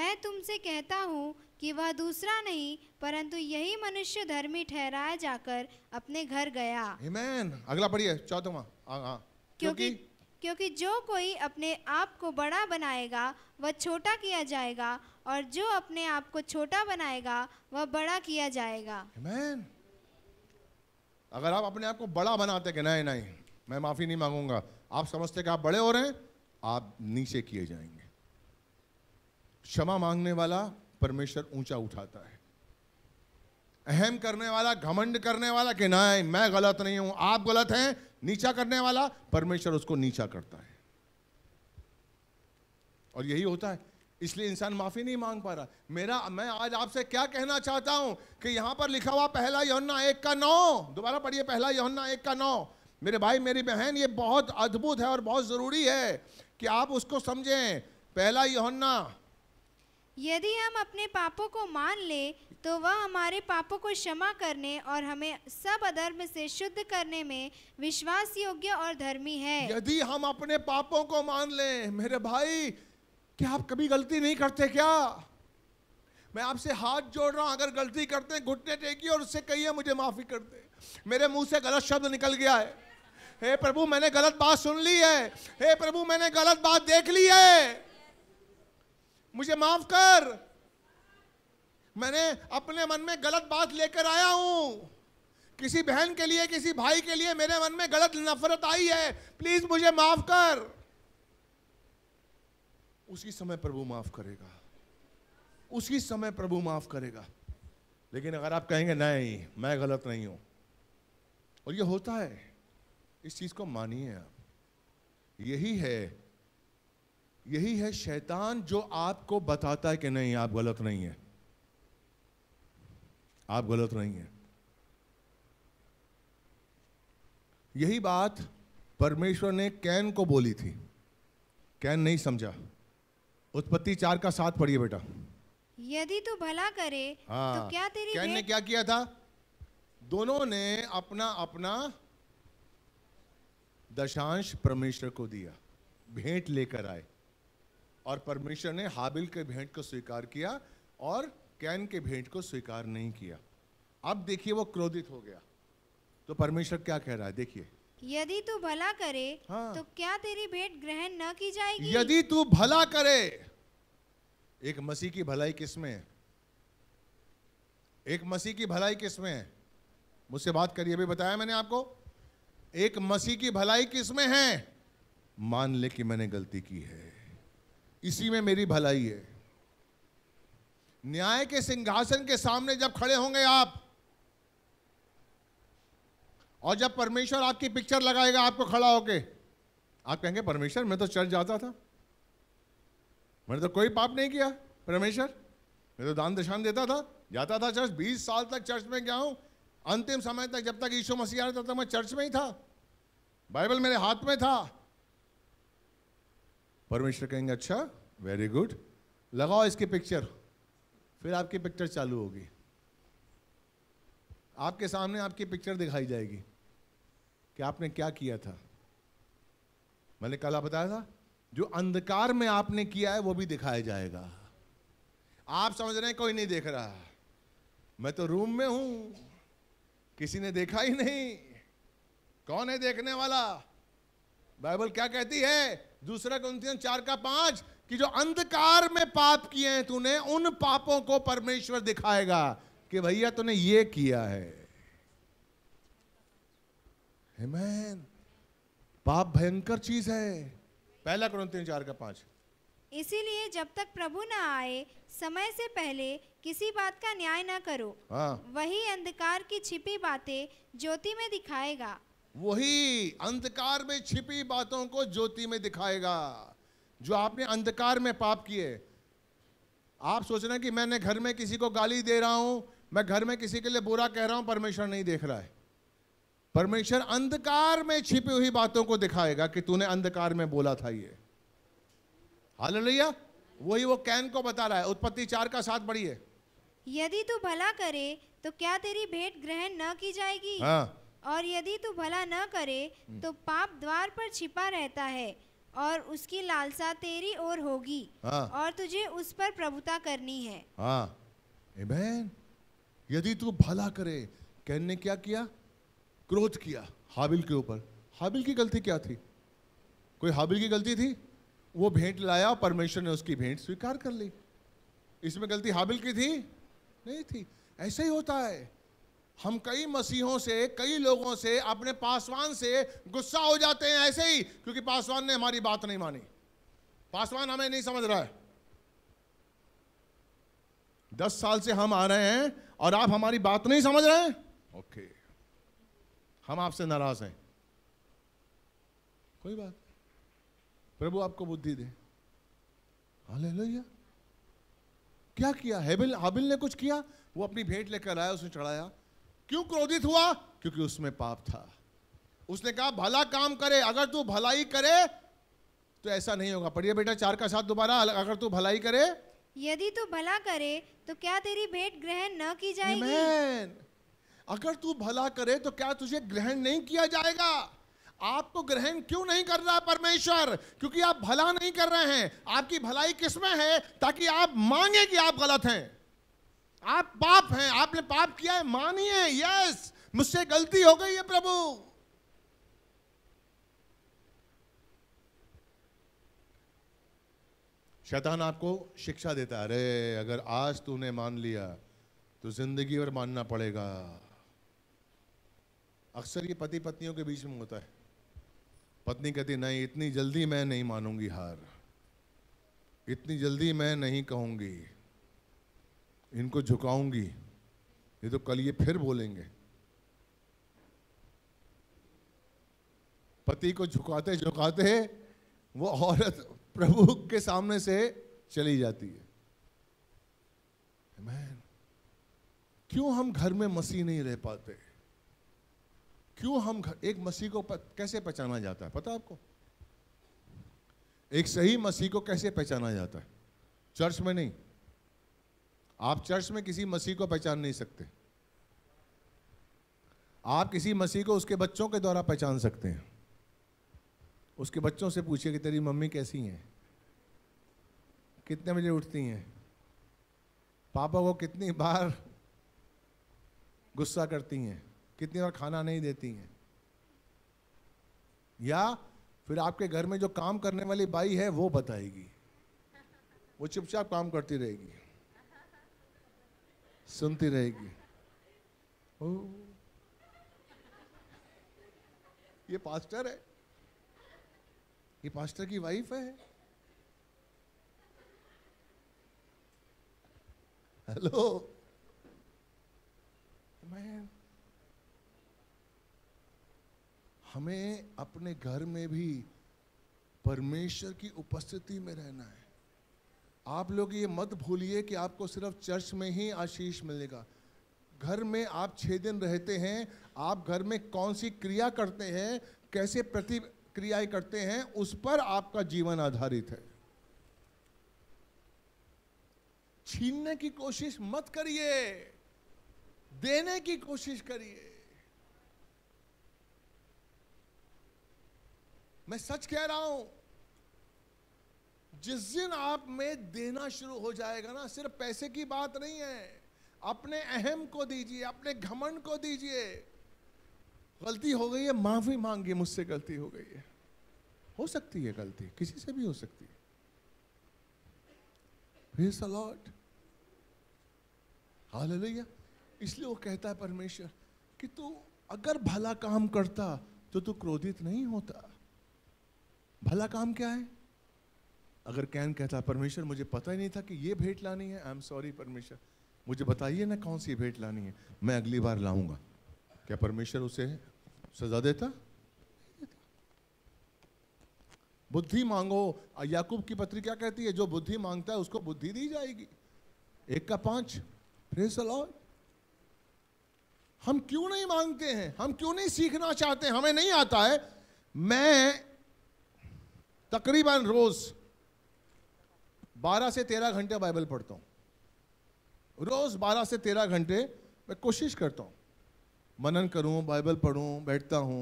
मैं तुमसे कहता हूँ कि वह दूसरा नहीं परंतु यही मनुष्य धर्मी ठहराया जाकर अपने घर गया अगला पढ़िए चौथा हाँ हाँ क्योंकि क्योंकि जो कोई अपने आप को बड़ा बनाएगा वह छोटा किया जाएगा और जो अपने आप को छोटा बनाएगा वह बड़ा किया जाएगा Amen. अगर आप अपने आप को बड़ा बनाते कि नहीं नहीं मैं माफी नहीं मांगूंगा आप समझते कि आप बड़े हो रहे हैं आप नीचे किए जाएंगे क्षमा मांगने वाला परमेश्वर ऊंचा उठाता है अहम करने वाला घमंड करने वाला कि नहीं मैं गलत नहीं हूं आप गलत हैं नीचा करने वाला परमेश्वर उसको नीचा करता है और यही होता है इसलिए इंसान माफी नहीं मांग पा रहा मेरा मैं आज आपसे क्या कहना चाहता हूं कि यहां पर लिखा हुआ पहला यौना एक का नौ दोबारा पढ़िए पहला यौना एक का नौ मेरे भाई मेरी बहन ये बहुत अद्भुत है और बहुत जरूरी है कि आप उसको समझें पहला यौना यदि हम अपने पापों को मान ले तो वह हमारे पापों को क्षमा करने और हमें सब अधर्म से शुद्ध करने में विश्वास योग्य और धर्मी है यदि हम अपने पापों को मान ले मेरे भाई क्या आप कभी गलती नहीं करते क्या मैं आपसे हाथ जोड़ रहा हूं अगर गलती करते हैं घुटने टेकी और उससे कहिए मुझे माफी कर दे मेरे मुंह से गलत शब्द निकल गया है हे प्रभु मैंने गलत बात सुन ली है हे प्रभु मैंने गलत बात देख ली है मुझे माफ कर मैंने अपने मन में गलत बात लेकर आया हूं किसी बहन के लिए किसी भाई के लिए मेरे मन में गलत नफरत आई है प्लीज मुझे माफ कर उसी समय प्रभु माफ करेगा उसी समय प्रभु माफ करेगा लेकिन अगर आप कहेंगे नहीं मैं गलत नहीं हूं और ये होता है इस चीज को मानिए आप यही है यही है शैतान जो आपको बताता है कि नहीं आप गलत नहीं है आप गलत नहीं है यही बात परमेश्वर ने कैन को बोली थी कैन नहीं समझा उत्पत्ति चार का साथ पढ़िए बेटा यदि तू भला करे तो हाँ, तो क्या तेरी कैन ने क्या किया था दोनों ने अपना अपना दशांश परमेश्वर को दिया भेंट लेकर आए और परमेश्वर ने हाबिल के भेंट को स्वीकार किया और कैन के भेंट को स्वीकार नहीं किया अब देखिए वो क्रोधित हो गया तो परमेश्वर क्या कह रहा है देखिए यदि तू भला करे हाँ। तो क्या तेरी भेंट ग्रहण न की जाएगी यदि तू भला करे एक मसीह की भलाई किसमें है एक मसीह की भलाई किसमें है मुझसे बात करिए अभी बताया मैंने आपको एक मसीह की भलाई किसमें है मान ले कि मैंने गलती की है इसी में मेरी भलाई है न्याय के सिंहासन के सामने जब खड़े होंगे आप और जब परमेश्वर आपकी पिक्चर लगाएगा आपको खड़ा होके आप कहेंगे परमेश्वर मैं तो चर्च जाता था मैंने तो कोई पाप नहीं किया परमेश्वर मैं तो दान दशान देता था जाता था चर्च बीस साल तक चर्च में गया हूं अंतिम समय तक जब तक यीशु मसीह आ रहा था तब मैं चर्च में ही था बाइबल मेरे हाथ में था परमेश्वर कहेंगे अच्छा वेरी गुड लगाओ इसकी पिक्चर फिर आपकी पिक्चर चालू होगी आपके सामने आपकी पिक्चर दिखाई जाएगी कि आपने क्या किया था मैंने कला बताया था जो अंधकार में आपने किया है वो भी दिखाया जाएगा आप समझ रहे हैं कोई नहीं देख रहा मैं तो रूम में हूं किसी ने देखा ही नहीं कौन है देखने वाला बाइबल क्या कहती है दूसरा कुंतियन चार का पांच कि जो अंधकार में पाप किए हैं तूने उन पापों को परमेश्वर दिखाएगा कि भैया तूने ये किया है Amen. पाप भयंकर चीज है पहला कुरंतियन चार का पांच इसीलिए जब तक प्रभु ना आए समय से पहले किसी बात का न्याय ना करो हाँ। वही अंधकार की छिपी बातें ज्योति में दिखाएगा वही अंधकार में छिपी बातों को ज्योति में दिखाएगा जो आपने अंधकार में पाप किए आप सोच रहे हैं कि मैंने घर में किसी को गाली दे रहा हूं मैं घर में किसी के लिए बुरा कह रहा हूं परमेश्वर नहीं देख रहा है परमेश्वर अंधकार में छिपी हुई बातों को दिखाएगा कि तूने अंधकार में बोला था ये हाल भैया वही वो कैन को बता रहा है उत्पत्ति चार का साथ बढ़िए यदि तू भला करे तो क्या तेरी भेंट ग्रहण न की जाएगी हाँ और यदि तू भला न करे हम्म। तो पाप द्वार पर छिपा रहता है और उसकी लालसा तेरी ओर होगी हाँ। और तुझे उस पर प्रभुता करनी है हाँ। यदि तू भला करे कैन ने क्या किया क्रोध किया हाबिल के ऊपर हाबिल की गलती क्या थी कोई हाबिल की गलती थी वो भेंट लाया परमेश्वर ने उसकी भेंट स्वीकार कर ली इसमें गलती हाबिल की थी नहीं थी ऐसे ही होता है हम कई मसीहों से कई लोगों से अपने पासवान से गुस्सा हो जाते हैं ऐसे ही क्योंकि पासवान ने हमारी बात नहीं मानी पासवान हमें नहीं समझ रहा है दस साल से हम आ रहे हैं और आप हमारी बात नहीं समझ रहे हैं ओके हम आपसे नाराज हैं कोई बात प्रभु आपको बुद्धि दे क्या किया हेबिल हाबिल ने कुछ किया वो अपनी भेंट लेकर आया उसने चढ़ाया क्यों क्रोधित हुआ क्योंकि उसमें पाप था उसने कहा भला काम करे अगर तू भलाई करे तो ऐसा नहीं होगा पढ़िए बेटा चार का साथ दोबारा अगर तू भलाई करे यदि तू भला करे तो क्या तेरी भेंट ग्रहण न की जाएगी Amen. अगर तू भला करे तो क्या तुझे ग्रहण नहीं किया जाएगा आपको ग्रहण क्यों नहीं कर रहा परमेश्वर क्योंकि आप भला नहीं कर रहे हैं आपकी भलाई किसमें है ताकि आप मांगे कि आप गलत हैं आप पाप हैं आपने पाप किया है मानिए यस मुझसे गलती हो गई है प्रभु शैतान आपको शिक्षा देता है अरे अगर आज तूने मान लिया तो जिंदगी भर मानना पड़ेगा अक्सर ये पति पत्नियों के बीच में होता है पत्नी कहती नहीं इतनी जल्दी मैं नहीं मानूंगी हार इतनी जल्दी मैं नहीं कहूंगी इनको झुकाऊंगी ये तो कल ये फिर बोलेंगे पति को झुकाते झुकाते वो औरत प्रभु के सामने से चली जाती है Amen. क्यों हम घर में मसीह नहीं रह पाते क्यों हम घर एक मसीह को प, कैसे पहचाना जाता है पता आपको एक सही मसीह को कैसे पहचाना जाता है चर्च में नहीं आप चर्च में किसी मसीह को पहचान नहीं सकते आप किसी मसीह को उसके बच्चों के द्वारा पहचान सकते हैं उसके बच्चों से पूछिए कि तेरी मम्मी कैसी हैं कितने बजे उठती हैं पापा को कितनी बार गुस्सा करती हैं कितनी बार खाना नहीं देती हैं या फिर आपके घर में जो काम करने वाली बाई है वो बताएगी वो चुपचाप काम करती रहेगी सुनती रहेगी ओ ये पास्टर है ये पास्टर की वाइफ है हेलो मैं हमें अपने घर में भी परमेश्वर की उपस्थिति में रहना है आप लोग ये मत भूलिए कि आपको सिर्फ चर्च में ही आशीष मिलेगा घर में आप छः दिन रहते हैं आप घर में कौन सी क्रिया करते हैं कैसे प्रतिक्रियाएं करते हैं उस पर आपका जीवन आधारित है छीनने की कोशिश मत करिए देने की कोशिश करिए मैं सच कह रहा हूं जिस दिन आप में देना शुरू हो जाएगा ना सिर्फ पैसे की बात नहीं है अपने अहम को दीजिए अपने घमंड को दीजिए गलती हो गई है माफी मांगिए मुझसे गलती हो गई है हो सकती है गलती किसी से भी हो सकती है इसलिए वो कहता है परमेश्वर कि तू अगर भला काम करता तो तू क्रोधित नहीं होता भला काम क्या है अगर कैन कहता परमेश्वर मुझे पता ही नहीं था कि ये भेंट लानी है आई एम सॉरी परमेश्वर मुझे बताइए ना कौन सी भेंट लानी है मैं अगली बार लाऊंगा क्या परमेश्वर उसे सजा देता बुद्धि मांगो याकूब की पत्री क्या कहती है जो बुद्धि मांगता है उसको बुद्धि दी जाएगी एक का पांच प्रेस हम क्यों नहीं मांगते हैं हम क्यों नहीं सीखना चाहते हमें नहीं आता है मैं तकरीबन रोज़ 12 से 13 घंटे बाइबल पढ़ता हूँ रोज़ 12 से 13 घंटे मैं कोशिश करता हूँ मनन करूँ बाइबल पढ़ूँ बैठता हूँ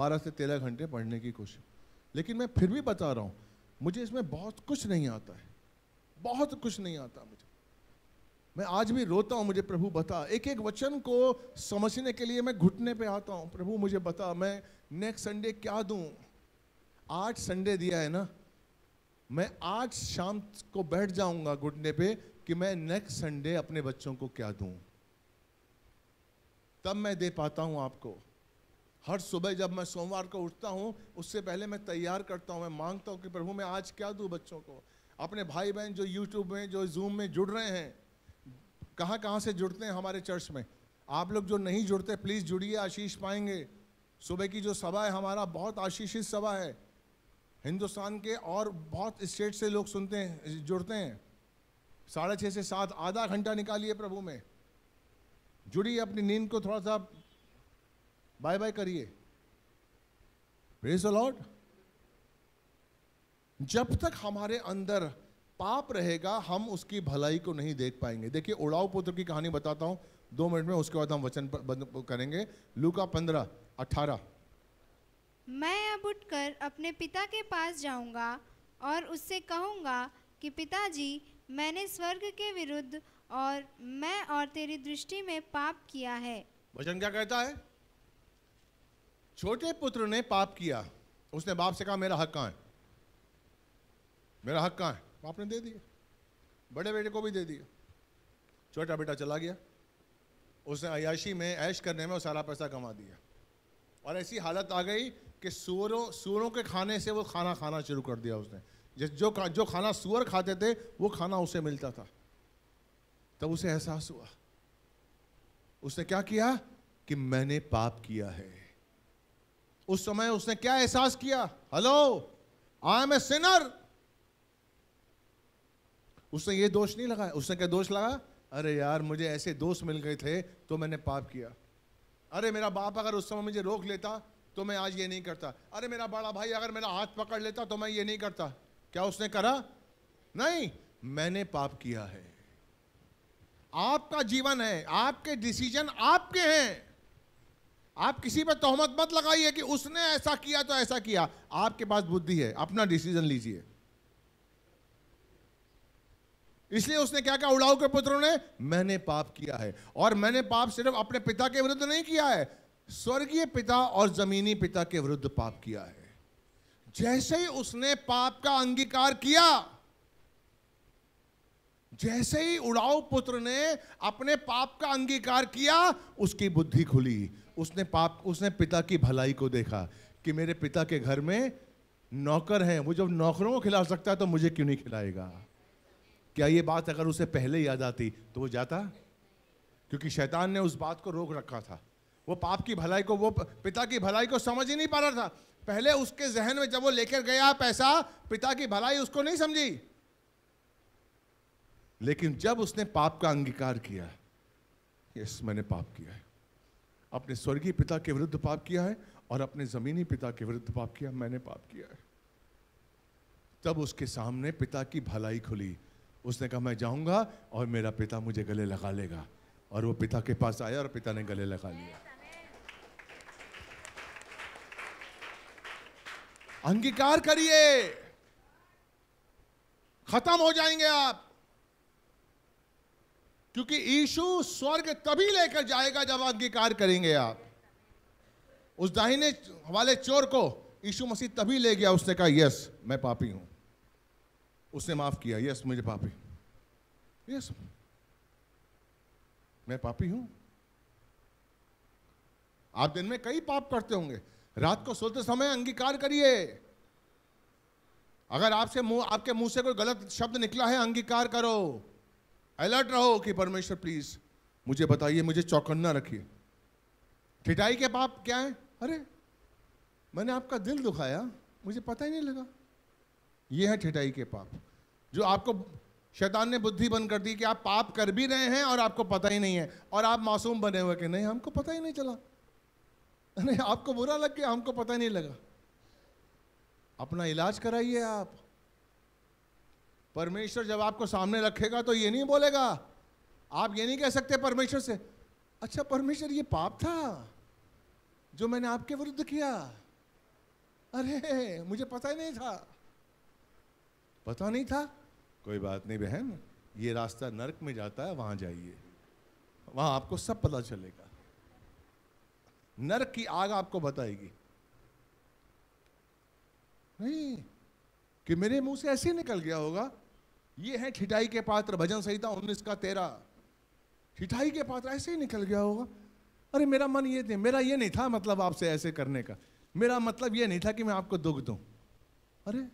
12 से 13 घंटे पढ़ने की कोशिश लेकिन मैं फिर भी बता रहा हूँ मुझे इसमें बहुत कुछ नहीं आता है बहुत कुछ नहीं आता मुझे मैं आज भी रोता हूँ मुझे प्रभु बता एक एक वचन को समझने के लिए मैं घुटने पे आता हूँ प्रभु मुझे बता मैं नेक्स्ट संडे क्या दूँ आठ संडे दिया है ना मैं आज शाम को बैठ जाऊंगा घुटने पे कि मैं नेक्स्ट संडे अपने बच्चों को क्या दूं तब मैं दे पाता हूं आपको हर सुबह जब मैं सोमवार को उठता हूं उससे पहले मैं तैयार करता हूं मैं मांगता हूं कि प्रभु मैं आज क्या दूं बच्चों को अपने भाई बहन जो यूट्यूब में जो जूम में जुड़ रहे हैं कहाँ कहाँ से जुड़ते हैं हमारे चर्च में आप लोग जो नहीं जुड़ते प्लीज़ जुड़िए आशीष पाएंगे सुबह की जो सभा है हमारा बहुत आशीषित सभा है हिंदुस्तान के और बहुत स्टेट से लोग सुनते हैं जुड़ते हैं साढ़े छः से सात आधा घंटा निकालिए प्रभु में जुड़िए अपनी नींद को थोड़ा सा बाय बाय करिए लॉर्ड जब तक हमारे अंदर पाप रहेगा हम उसकी भलाई को नहीं देख पाएंगे देखिए उड़ाऊ पुत्र की कहानी बताता हूँ दो मिनट में उसके बाद हम वचन करेंगे लू का पंद्रह अठारह मैं अब उठकर अपने पिता के पास जाऊंगा और उससे कहूंगा कि पिताजी मैंने स्वर्ग के विरुद्ध और मैं और तेरी दृष्टि में पाप किया है वचन क्या कहता है छोटे पुत्र ने पाप किया उसने बाप से कहा मेरा हक कहाँ है मेरा हक कहाँ है बाप ने दे दिया बड़े बेटे को भी दे दिया छोटा बेटा चला गया उसने अयाशी में ऐश करने में वो सारा पैसा कमा दिया और ऐसी हालत आ गई कि सूरों सूरों के खाने से वो खाना खाना शुरू कर दिया उसने जिस जो जो खाना सूअर खाते थे वो खाना उसे मिलता था तब उसे एहसास हुआ उसने क्या किया कि मैंने पाप किया है उस समय उसने क्या एहसास किया hello I am a sinner उसने ये दोष नहीं लगाया उसने क्या दोष लगाया अरे यार मुझे ऐसे दोस्त मिल गए थे तो मैंने पाप किया अरे मेरा बाप अगर उस समय मुझे रोक लेता तो मैं आज ये नहीं करता अरे मेरा बड़ा भाई अगर मेरा हाथ पकड़ लेता तो मैं ये नहीं करता क्या उसने करा नहीं मैंने पाप किया है आपका जीवन है आपके डिसीजन आपके हैं आप किसी पर तोहमत मत लगाइए कि उसने ऐसा किया तो ऐसा किया आपके पास बुद्धि है अपना डिसीजन लीजिए इसलिए उसने क्या कहा उड़ाऊ के पुत्रों ने मैंने पाप किया है और मैंने पाप सिर्फ अपने पिता के विरुद्ध नहीं किया है स्वर्गीय पिता और जमीनी पिता के विरुद्ध पाप किया है जैसे ही उसने पाप का अंगीकार किया जैसे ही उड़ाऊ पुत्र ने अपने पाप का अंगीकार किया उसकी बुद्धि खुली उसने पाप उसने पिता की भलाई को देखा कि मेरे पिता के घर में नौकर हैं वो जब नौकरों को खिला सकता है तो मुझे क्यों नहीं खिलाएगा क्या ये बात अगर उसे पहले याद आती तो वो जाता क्योंकि शैतान ने उस बात को रोक रखा था वो पाप की भलाई को वो पिता की भलाई को समझ ही नहीं पा रहा था पहले उसके जहन में जब वो लेकर गया पैसा पिता की भलाई उसको नहीं समझी लेकिन जब उसने पाप का अंगीकार किया यस मैंने पाप किया है अपने स्वर्गीय पिता के विरुद्ध पाप किया है और अपने ज़मीनी पिता के विरुद्ध पाप किया मैंने पाप किया है तब उसके सामने पिता की भलाई खुली उसने कहा मैं जाऊंगा और मेरा पिता मुझे गले लगा लेगा और वो पिता के पास आया और पिता ने गले लगा लिया अंगीकार करिए खत्म हो जाएंगे आप क्योंकि ईशु स्वर्ग तभी लेकर जाएगा जब अंगीकार करेंगे आप उस दाहिने वाले चोर को ईशु मसीह तभी ले गया उसने कहा यस मैं पापी हूं उसने माफ किया यस मुझे पापी यस मैं पापी हूं आप दिन में कई पाप करते होंगे रात को सोते समय अंगीकार करिए अगर आपसे मुंह आपके मुंह से कोई गलत शब्द निकला है अंगीकार करो अलर्ट रहो कि परमेश्वर प्लीज मुझे बताइए मुझे चौकन्ना रखिए ठिठाई के पाप क्या है अरे मैंने आपका दिल दुखाया मुझे पता ही नहीं लगा ये है ठिठाई के पाप जो आपको शैतान ने बुद्धि बंद कर दी कि आप पाप कर भी रहे हैं और आपको पता ही नहीं है और आप मासूम बने हुए कि नहीं हमको पता ही नहीं चला <laughs> नहीं आपको बुरा लग गया हमको पता नहीं लगा अपना इलाज कराइए आप परमेश्वर जब आपको सामने रखेगा तो ये नहीं बोलेगा आप ये नहीं कह सकते परमेश्वर से अच्छा परमेश्वर ये पाप था जो मैंने आपके विरुद्ध किया अरे मुझे पता ही नहीं था पता नहीं था कोई बात नहीं बहन ये रास्ता नरक में जाता है वहां जाइए वहां आपको सब पता चलेगा नरक की आग आपको बताएगी नहीं कि मेरे मुंह से ऐसे निकल गया होगा ये है ठिठाई के पात्र भजन संहिता उन्नीस का तेरह ठिठाई के पात्र ऐसे ही निकल गया होगा अरे मेरा मन ये थे मेरा ये नहीं था मतलब आपसे ऐसे करने का मेरा मतलब ये नहीं था कि मैं आपको दुख दूं अरे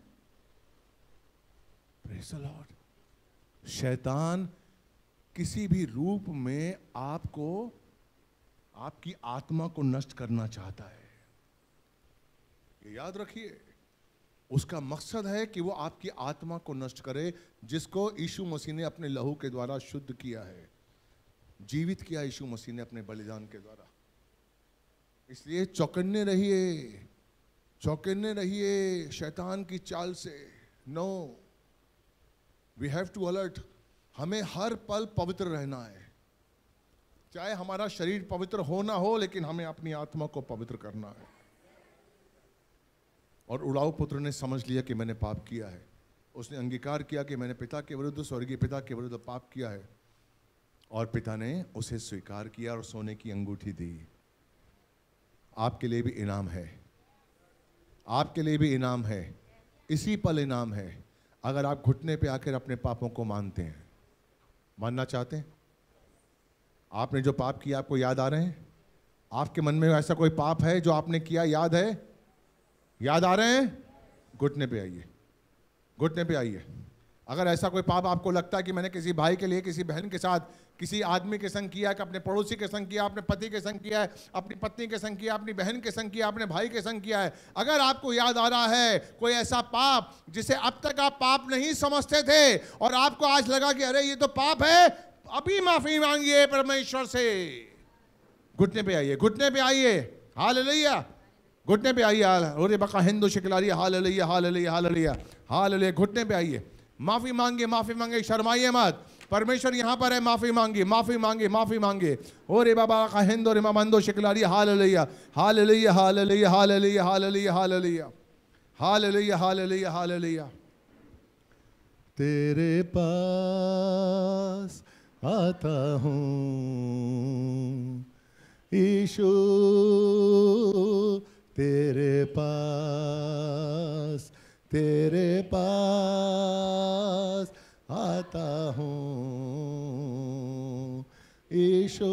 शैतान किसी भी रूप में आपको आपकी आत्मा को नष्ट करना चाहता है ये याद रखिए उसका मकसद है कि वो आपकी आत्मा को नष्ट करे जिसको यीशु मसीह ने अपने लहू के द्वारा शुद्ध किया है जीवित किया यीशु मसीह ने अपने बलिदान के द्वारा इसलिए चौकन्ने रहिए चौकन्ने रहिए शैतान की चाल से no we have to alert हमें हर पल पवित्र रहना है चाहे हमारा शरीर पवित्र हो ना हो लेकिन हमें अपनी आत्मा को पवित्र करना है और उड़ाऊ पुत्र ने समझ लिया कि मैंने पाप किया है उसने अंगीकार किया कि मैंने पिता के विरुद्ध स्वर्गीय पिता के विरुद्ध पाप किया है और पिता ने उसे स्वीकार किया और सोने की अंगूठी दी आपके लिए भी इनाम है आपके लिए भी इनाम है इसी पल इनाम है अगर आप घुटने पे आकर अपने पापों को मानते हैं मानना चाहते हैं आपने जो पाप किया आपको याद आ रहे हैं आपके मन में ऐसा कोई पाप है जो आपने किया याद है याद आ रहे हैं घुटने पे आइए घुटने पे आइए अगर ऐसा कोई पाप आपको लगता है कि मैंने किसी भाई के लिए किसी बहन के साथ किसी आदमी के संग किया कि अपने पड़ोसी के संग किया अपने पति के संग किया है अपनी पत्नी के संग किया अपनी बहन के संग किया अपने भाई के संग किया है अगर आपको याद आ रहा है कोई ऐसा पाप जिसे अब तक आप पाप नहीं समझते थे और आपको आज लगा कि अरे ये तो पाप है अभी माफी मांगिए परमेश्वर से घुटने पे आइए घुटने पे आइए हाल लिया घुटने पे आइए हाल बका हिंदू शिकला रही हाल लिया हाल लिया हाल लिया हाल लिया घुटने पे आइए माफी मांगे माफी मांगे शर्माइए मत परमेश्वर यहाँ पर है माफी मांगी माफी मांगे माफी मांगे ओ रे बाबा का हिंद और शिकला रही हाल लिया हाल लिया हाल लिया हाल लिया हाल लिया हाल लिया हाल लिया हाल लिया हाल लिया तेरे पास आता हूँ ईशु तेरे पास तेरे पास आता हूँ ईशो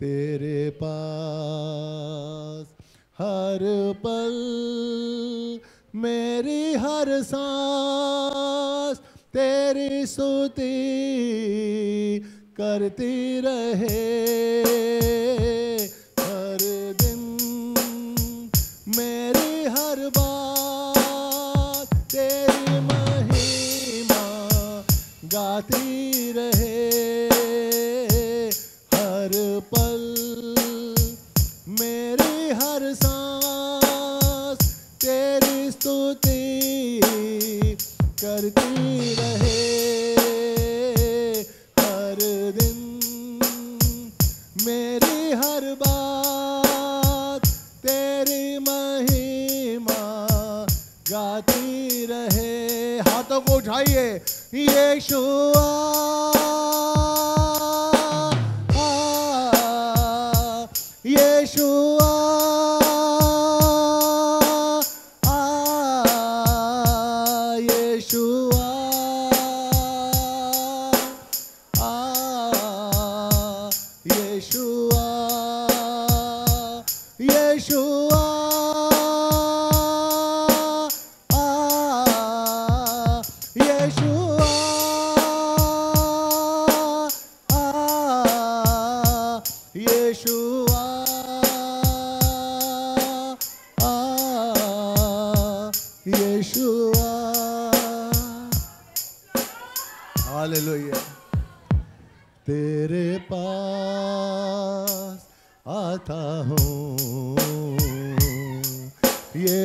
तेरे पास हर पल मेरी हर सांस तेरी सूती करती रहे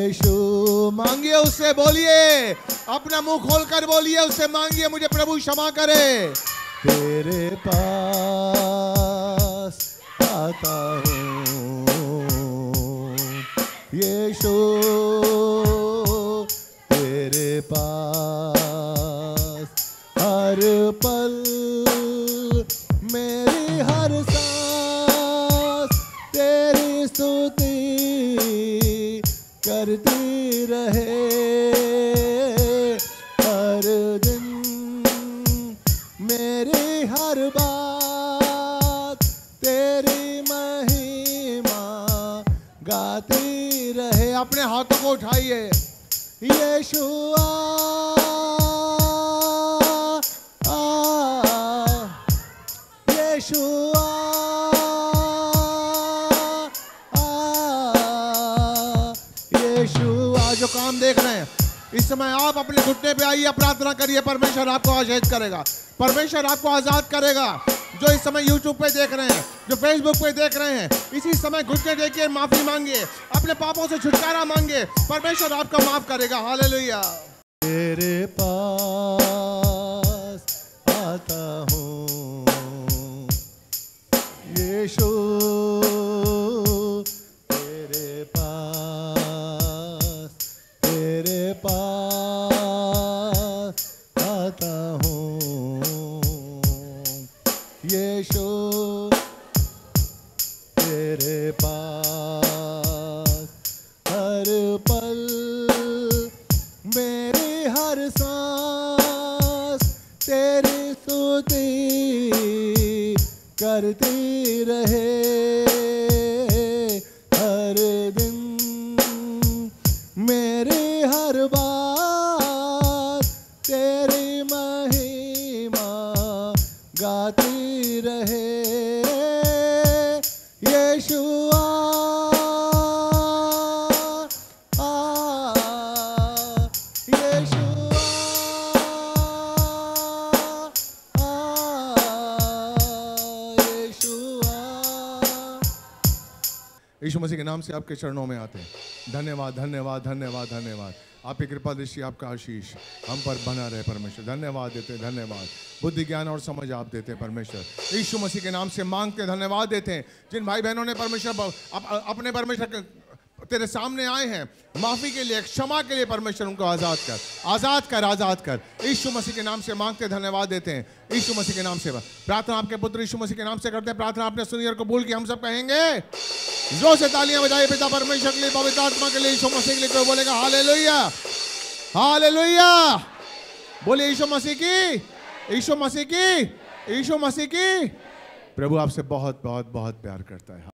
यीशु मांगिए उसे बोलिए अपना मुंह खोलकर बोलिए उससे मांगिए मुझे प्रभु क्षमा करे तेरे पास आता हूँ यीशु यशुआ जो काम देख रहे हैं इस समय आप अपने घुटने पे आइए प्रार्थना करिए परमेश्वर आपको आजाद करेगा परमेश्वर आपको आजाद करेगा जो इस समय यूट्यूब पे देख रहे हैं जो फेसबुक पे देख रहे हैं इसी समय घुटने देखिए माफी मांगिए अपने पापों से छुटकारा मांगे परमेश्वर आपका माफ करेगा हाल लोहिया तेरे पास आता हूँ यीशु तेरे पास तेरे पास आता हूँ यीशु तेरे पास करते रहे नाम से आपके चरणों में आते हैं धन्यवाद धन्यवाद धन्यवाद धन्यवाद आपकी कृपा दृष्टि आपका आशीष हम पर बना रहे परमेश्वर धन्यवाद देते धन्यवाद बुद्धि ज्ञान और समझ आप देते परमेश्वर यीशु मसीह के नाम से मांगते धन्यवाद देते हैं जिन भाई बहनों ने परमेश्वर अप, अपने परमेश्वर तेरे सामने आए हैं माफी के लिए क्षमा के लिए परमेश्वर उनको आजाद कर आजाद कर आजाद कर यीशु मसीह के नाम से मांगते धन्यवाद देते हैं यीशु मसीह के नाम से प्रार्थना आपके पुत्र यीशु मसीह के नाम से करते हैं प्रार्थना आपने सुनियर को भूल के हम सब कहेंगे जो से तालियां बजाए पिता परमेश्वर के लिए पवित्र आत्मा के लिए यीशु मसीह के लिए कोई बोलेगा हाले लोहिया हाले लोहिया बोले यीशु मसीह की यीशु मसीह की यीशु मसीह की प्रभु आपसे बहुत बहुत बहुत प्यार करता है